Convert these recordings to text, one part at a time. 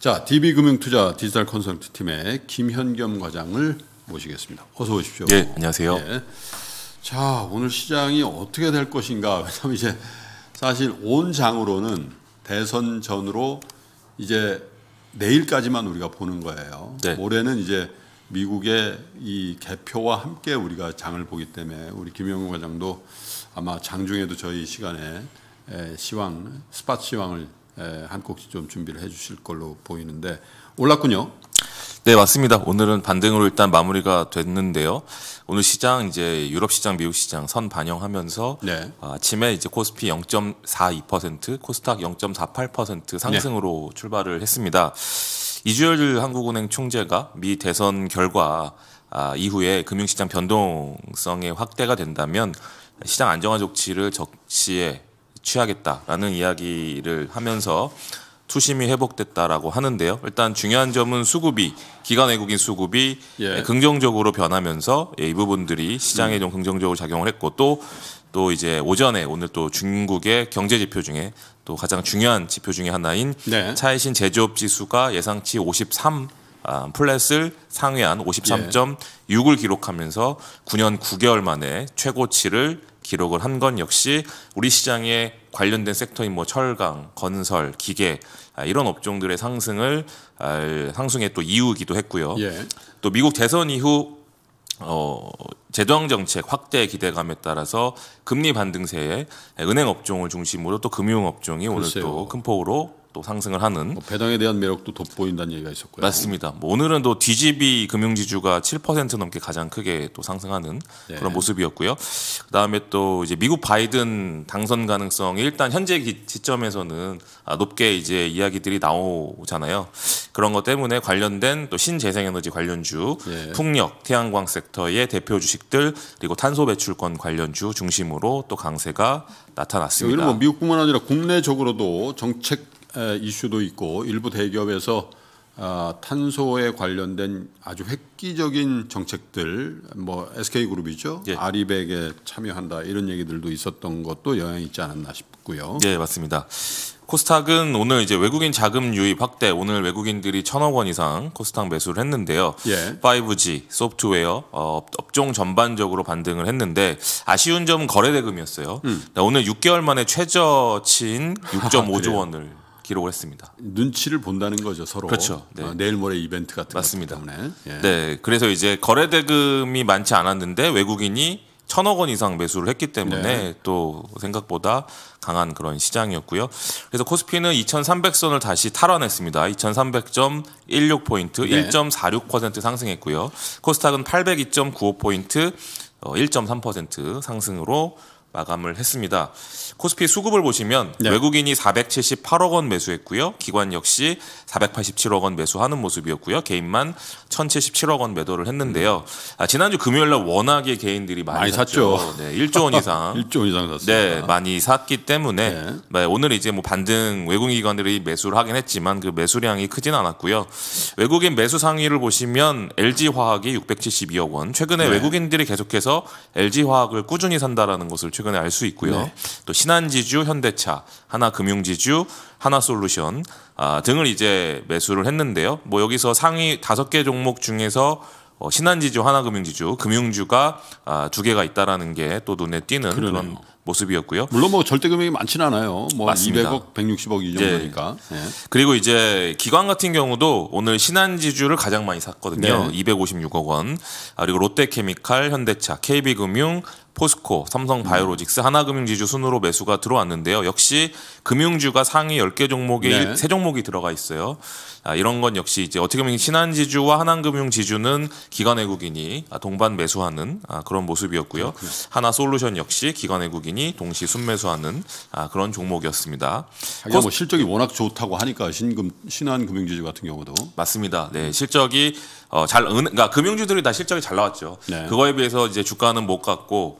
자, DB금융투자 디지털 컨설트 팀의 김현겸 과장을 모시겠습니다. 어서 오십시오. 예, 안녕하세요. 예. 자, 오늘 시장이 어떻게 될 것인가? 왜냐면 하 이제 사실 온 장으로는 대선 전으로 이제 내일까지만 우리가 보는 거예요. 네. 올해는 이제 미국의 이 개표와 함께 우리가 장을 보기 때문에 우리 김영우 과장도 아마 장중에도 저희 시간에 시황 스팟 시황을 예, 한 곡씩 좀 준비를 해주실 걸로 보이는데 올랐군요. 네 맞습니다. 오늘은 반등으로 일단 마무리가 됐는데요. 오늘 시장 이제 유럽 시장, 미국 시장 선 반영하면서 네. 아, 아침에 이제 코스피 0.42%, 코스닥 0.48% 상승으로 네. 출발을 했습니다. 이주열 한국은행 총재가 미 대선 결과 아, 이후에 금융시장 변동성의 확대가 된다면 시장 안정화 조치를 적시에 취하겠다라는 이야기를 하면서 투심이 회복됐다라고 하는데요. 일단 중요한 점은 수급이 기관 외국인 수급이 예. 긍정적으로 변하면서 예, 이 부분들이 시장에 음. 좀 긍정적으로 작용을 했고 또또 또 이제 오전에 오늘 또 중국의 경제 지표 중에 또 가장 중요한 지표 중의 하나인 네. 차이신 제조업 지수가 예상치 53 아, 플랫을 상회한 53.6을 기록하면서 9년 9개월 만에 최고치를 기록을 한 건 역시 우리 시장의 관련된 섹터인 뭐 철강, 건설, 기계 아, 이런 업종들의 상승을 아, 상승의 또 이유이기도 했고요. 예. 또 미국 대선 이후 어, 재정 정책 확대 기대감에 따라서 금리 반등세에 은행 업종을 중심으로 또 금융 업종이 오늘 또큰 폭으로 또 상승을 하는 뭐 배당에 대한 매력도 돋보인다는 얘기가 있었고요. 맞습니다. 뭐 오늘은 또 DGB 금융지주가 7% 넘게 가장 크게 또 상승하는 네. 그런 모습이었고요. 그다음에 또 이제 미국 바이든 당선 가능성 일단 현재 시점에서는 아, 높게 이제 이야기들이 나오잖아요. 그런 것 때문에 관련된 또 신재생에너지 관련주, 네. 풍력, 태양광 섹터의 대표 주식들 그리고 탄소 배출권 관련주 중심으로 또 강세가 나타났습니다. 여기는 네, 뭐 미국뿐만 아니라 국내적으로도 정책 이슈도 있고 일부 대기업에서 아, 탄소에 관련된 아주 획기적인 정책들 뭐 SK 그룹이죠 예. 아리백에 참여한다 이런 얘기들도 있었던 것도 영향이 있지 않았나 싶고요. 예 맞습니다. 코스닥은 오늘 이제 외국인 자금 유입 확대 오늘 외국인들이 천억 원 이상 코스닥 매수를 했는데요. 예. 5G 소프트웨어 어, 업종 전반적으로 반등을 했는데 아쉬운 점은 거래 대금이었어요. 음. 오늘 6개월 만에 최저치인 6.5조 아, 원을 기록을 했습니다. 눈치를 본다는 거죠 서로. 그렇죠. 어, 네. 아, 내일 모레 이벤트 같은 맞습니다. 때문에. 예. 네. 그래서 이제 거래 대금이 많지 않았는데 외국인이 천억 원 이상 매수를 했기 때문에 네. 또 생각보다 강한 그런 시장이었고요. 그래서 코스피는 2,300선을 다시 탈환했습니다. 2,300.16포인트, 네. 1.46% 상승했고요. 코스닥은 802.95포인트, 1.3% 어, 상승으로 마감을 했습니다. 코스피 수급을 보시면 네. 외국인이 478억 원 매수했고요. 기관 역시 487억 원 매수하는 모습이었고요. 개인만 1,077억 원 매도를 했는데요. 아, 지난주 금요일 날 워낙에 개인들이 많이, 많이 샀죠. 샀죠. 네, 1조 원 이상. 1조 원 이상 샀어요. 네, 많이 샀기 때문에 네. 네, 오늘 이제 뭐 반등 외국인 기관들이 매수를 하긴 했지만 그 매수량이 크진 않았고요. 외국인 매수 상위를 보시면 LG화학이 672억 원. 최근에 네. 외국인들이 계속해서 LG화학을 꾸준히 산다라는 것을 최근에 알 수 있고요. 네. 또 신한지주, 현대차, 하나금융지주, 하나솔루션 아, 등을 이제 매수를 했는데요. 뭐 여기서 상위 다섯 개 종목 중에서 어, 신한지주, 하나금융지주, 금융주가 아, 두 개가 있다라는 게 또 눈에 띄는 그러네요. 그런 모습이었고요. 물론 뭐 절대 금액이 많지는 않아요. 뭐 맞습니다. 200억, 160억 이 예. 정도니까. 네. 네. 그리고 이제 기관 같은 경우도 오늘 신한지주를 가장 많이 샀거든요. 네. 256억 원. 아, 그리고 롯데케미칼, 현대차, KB금융, 포스코, 삼성바이오로직스, 하나금융지주 순으로 매수가 들어왔는데요. 역시 금융주가 상위 10개 종목에 네. 3종목이 들어가 있어요. 아, 이런 건 역시 이제 어떻게 보면 신한지주와 하나금융지주는 기관 외국인이 아, 동반 매수하는 아, 그런 모습이었고요. 그 하나솔루션 역시 기관 외국인이 동시 순매수하는 아, 그런 종목이었습니다. 코스... 뭐 실적이 워낙 좋다고 하니까 신금 신한금융지주 같은 경우도 맞습니다. 네, 실적이 어, 잘 은, 그러니까 금융주들이 다 실적이 잘 나왔죠. 네. 그거에 비해서 이제 주가는 못 갔고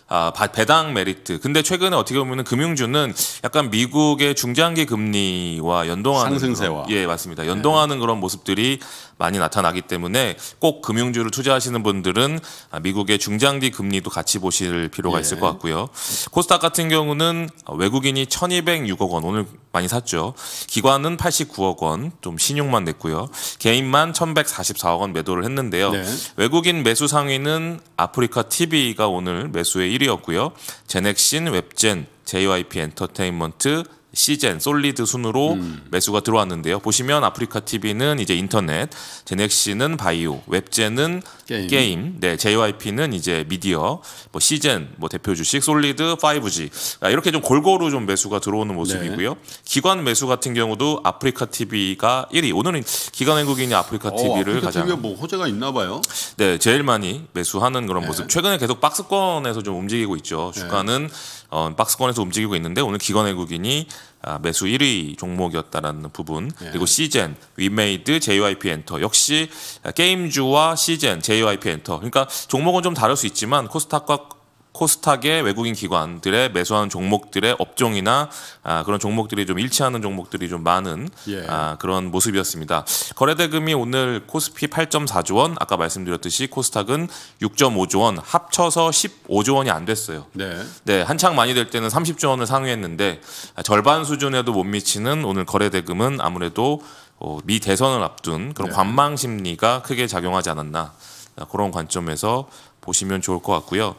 아, 배당 메리트. 근데 최근에 어떻게 보면 금융주는 약간 미국의 중장기 금리와 연동하는 상승세와 그런, 예 맞습니다. 연동하는 네. 그런 모습들이 많이 나타나기 때문에 꼭 금융주를 투자하시는 분들은 아, 미국의 중장기 금리도 같이 보실 필요가 예. 있을 것 같고요. 코스닥 같은 경우는 외국인이 1,206억 원 오늘 많이 샀죠. 기관은 89억 원, 좀 신용만 냈고요. 개인만 1,144억 원 매도를 했는데요. 네. 외국인 매수 상위는 아프리카 TV가 오늘 매수의 1위였고요. 제넥신, 웹젠, JYP 엔터테인먼트, 시젠, 솔리드 순으로 음. 매수가 들어왔는데요. 보시면 아프리카 TV는 이제 인터넷, 제넥시는 바이오, 웹젠은 게임, 게임 네, JYP는 이제 미디어, 뭐 시젠 뭐 대표 주식, 솔리드, 5G 아, 이렇게 좀 골고루 좀 매수가 들어오는 모습이고요. 네. 기관 매수 같은 경우도 아프리카 TV가 1위. 오늘은 기관 외국인이 아프리카 어, TV를 아프리카 가장 TV가 뭐 호재가 있나 봐요. 네, 제일 많이 매수하는 그런 네. 모습. 최근에 계속 박스권에서 좀 움직이고 있죠. 네. 주가는 네. 어, 박스권에서 움직이고 있는데 오늘 기관 외국인이 아, 매수 1위 종목이었다라는 부분 예. 그리고 시젠, 위메이드, JYP 엔터 역시 게임주와 시젠, JYP 엔터 그러니까 종목은 좀 다를 수 있지만 코스닥과 코스닥의 외국인 기관들의 매수하는 종목들의 업종이나 아, 그런 종목들이 좀 일치하는 종목들이 좀 많은 예. 아, 그런 모습이었습니다. 거래대금이 오늘 코스피 8.4조 원, 아까 말씀드렸듯이 코스닥은 6.5조 원, 합쳐서 15조 원이 안 됐어요. 네. 네, 한창 많이 될 때는 30조 원을 상회했는데 아, 절반 수준에도 못 미치는 오늘 거래대금은 아무래도 어, 미 대선을 앞둔 그런 네. 관망 심리가 크게 작용하지 않았나 아, 그런 관점에서 보시면 좋을 것 같고요.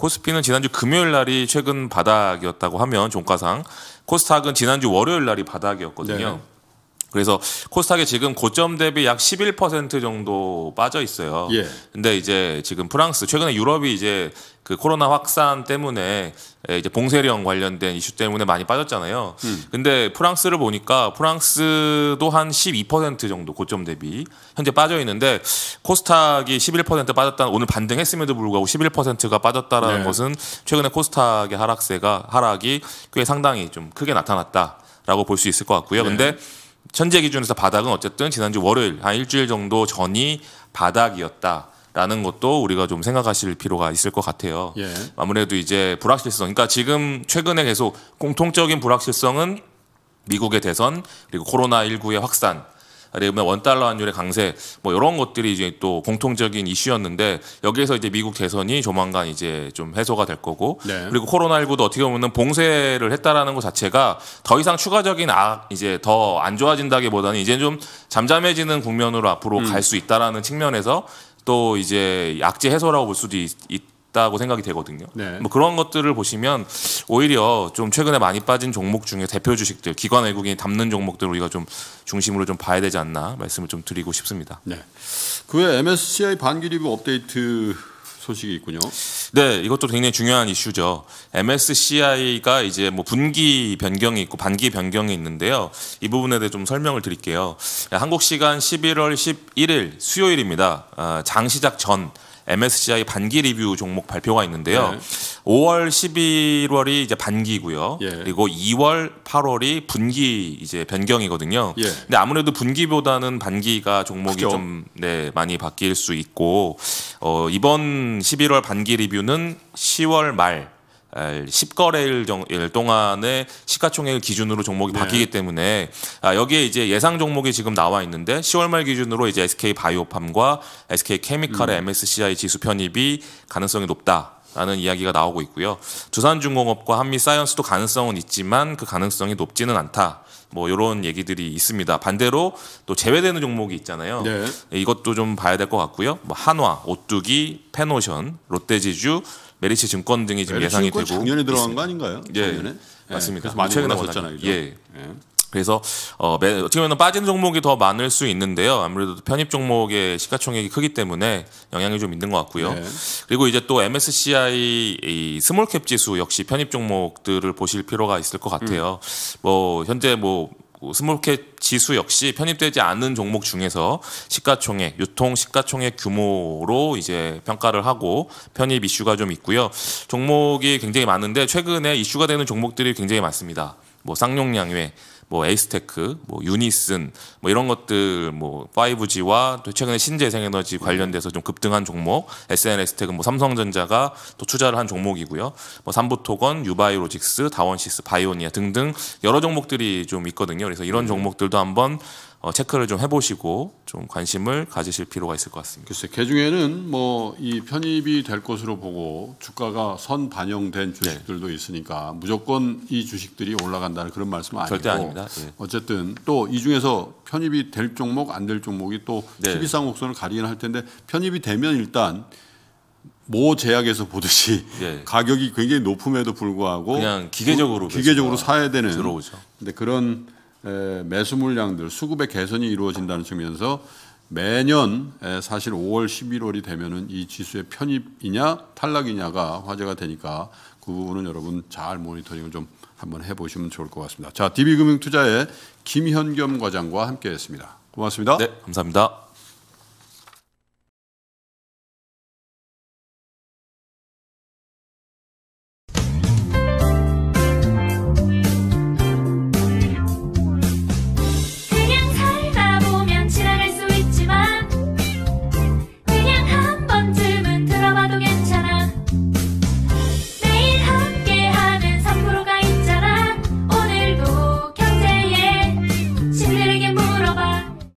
코스피는 지난주 금요일 날이 최근 바닥이었다고 하면 종가상 코스닥은 지난주 월요일 날이 바닥이었거든요. 네. 그래서 코스닥이 지금 고점 대비 약 11% 정도 빠져 있어요. 예. 근데 이제 지금 프랑스 최근에 유럽이 이제 그 코로나 확산 때문에 예, 이제 봉쇄령 관련된 이슈 때문에 많이 빠졌잖아요. 음. 근데 프랑스를 보니까 프랑스도 한 12% 정도 고점 대비 현재 빠져 있는데 코스닥이 11% 빠졌다는 오늘 반등했음에도 불구하고 11%가 빠졌다라는 네. 것은 최근에 코스닥의 하락세가 하락이 꽤 상당히 좀 크게 나타났다라고 볼 수 있을 것 같고요. 네. 근데 현재 기준에서 바닥은 어쨌든 지난주 월요일 한 일주일 정도 전이 바닥이었다. 라는 것도 우리가 좀 생각하실 필요가 있을 것 같아요. 예. 아무래도 이제 불확실성, 그러니까 지금 최근에 계속 공통적인 불확실성은 미국의 대선 그리고 코로나 19의 확산 그다음에 원달러 환율의 강세 뭐 이런 것들이 이제 또 공통적인 이슈였는데 여기에서 이제 미국 대선이 조만간 이제 좀 해소가 될 거고 네. 그리고 코로나19도 어떻게 보면 봉쇄를 했다라는 것 자체가 더 이상 추가적인 아 이제 더 안 좋아진다기보다는 이제 좀 잠잠해지는 국면으로 앞으로 음. 갈수 있다라는 측면에서 또 이제 약제 해소라고 볼 수도 있, 있다고 생각이 되거든요. 네. 뭐 그런 것들을 보시면 오히려 좀 최근에 많이 빠진 종목 중에 대표 주식들 기관 외국인이 담는 종목들 우리가 좀 중심으로 좀 봐야 되지 않나 말씀을 좀 드리고 싶습니다. 네. 그외 MSCI 반기 리뷰 업데이트 소식이 있군요. 네, 이것도 굉장히 중요한 이슈죠. MSCI가 이제 뭐 분기 변경이 있고 반기 변경이 있는데요. 이 부분에 대해 좀 설명을 드릴게요. 한국 시간 11월 11일 수요일입니다. 아, 장 시작 전 MSCI 반기 리뷰 종목 발표가 있는데요. 네. 5월, 11월이 이제 반기고요. 예. 그리고 2월, 8월이 분기 이제 변경이거든요. 예. 근데 아무래도 분기보다는 반기가 종목이 좀 네, 많이 바뀔 수 있고 어, 이번 11월 반기 리뷰는 10월 말1 0거래일 동안의 시가총액 을 기준으로 종목이 네. 바뀌기 때문에 아, 여기에 이제 예상 종목이 지금 나와 있는데 10월 말 기준으로 이제 SK 바이오팜과 SK 케미칼의 음. MSCI 지수 편입이 가능성이 높다. 라는 이야기가 나오고 있고요. 두산중공업과 한미사이언스도 가능성은 있지만 그 가능성이 높지는 않다. 뭐 이런 얘기들이 있습니다. 반대로 또 제외되는 종목이 있잖아요. 네. 이것도 좀 봐야 될 것 같고요. 뭐 한화, 오뚜기, 페노션, 롯데지주, 메리츠 증권 등이 지금 예상이 되고 작년에 들어간 있습니다. 거 아닌가요? 예, 작년에 예, 예, 맞습니다. 그래서 최근 올랐었잖아요. 예. 예. 그래서 어, 매, 어떻게 보면 빠진 종목이 더 많을 수 있는데요. 아무래도 편입 종목의 시가총액이 크기 때문에 영향이 좀 있는 것 같고요. 네. 그리고 이제 또 MSCI 이 스몰캡 지수 역시 편입 종목들을 보실 필요가 있을 것 같아요. 음. 뭐 현재 뭐 있고 스몰캡 지수 역시 편입되지 않은 종목 중에서 시가총액, 유통 시가총액 규모로 이제 평가를 하고 편입 이슈가 좀 있고요. 종목이 굉장히 많은데 최근에 이슈가 되는 종목들이 굉장히 많습니다. 뭐 쌍용양회, 뭐 에이스테크, 뭐 유니슨, 뭐 이런 것들 뭐 5G와 또 최근에 신재생에너지 관련돼서 좀 급등한 종목, SNS텍은 뭐 삼성전자가 또 투자를 한 종목이고요. 뭐 삼보토건, 유바이로직스, 다원시스, 바이오니아 등등 여러 종목들이 좀 있거든요. 그래서 이런 음. 종목들도 한번 어, 체크를 좀 해보시고 좀 관심을 가지실 필요가 있을 것 같습니다. 글쎄, 개중에는 뭐 이 편입이 될 것으로 보고 주가가 선 반영된 주식들도 네. 있으니까 무조건 이 주식들이 올라간다는 그런 말씀은 아니고 절대 아닙니다. 네. 어쨌든 또 이 중에서 편입이 될 종목 안 될 종목이 또 네. 12상 곡선을 가리긴 할 텐데 편입이 되면 일단 모 제약에서 보듯이 예. 가격이 굉장히 높음에도 불구하고 그냥 기계적으로 기계적으로 사야 되는 들어오죠. 근데 그런 매수 물량들 수급의 개선이 이루어진다는 측면에서 매년 사실 5월 11월이 되면은 이 지수의 편입이냐 탈락이냐가 화제가 되니까 그 부분은 여러분 잘 모니터링을 좀 한번 해보시면 좋을 것 같습니다. 자, DB금융투자의 김현겸 과장과 함께했습니다. 고맙습니다. 네, 감사합니다.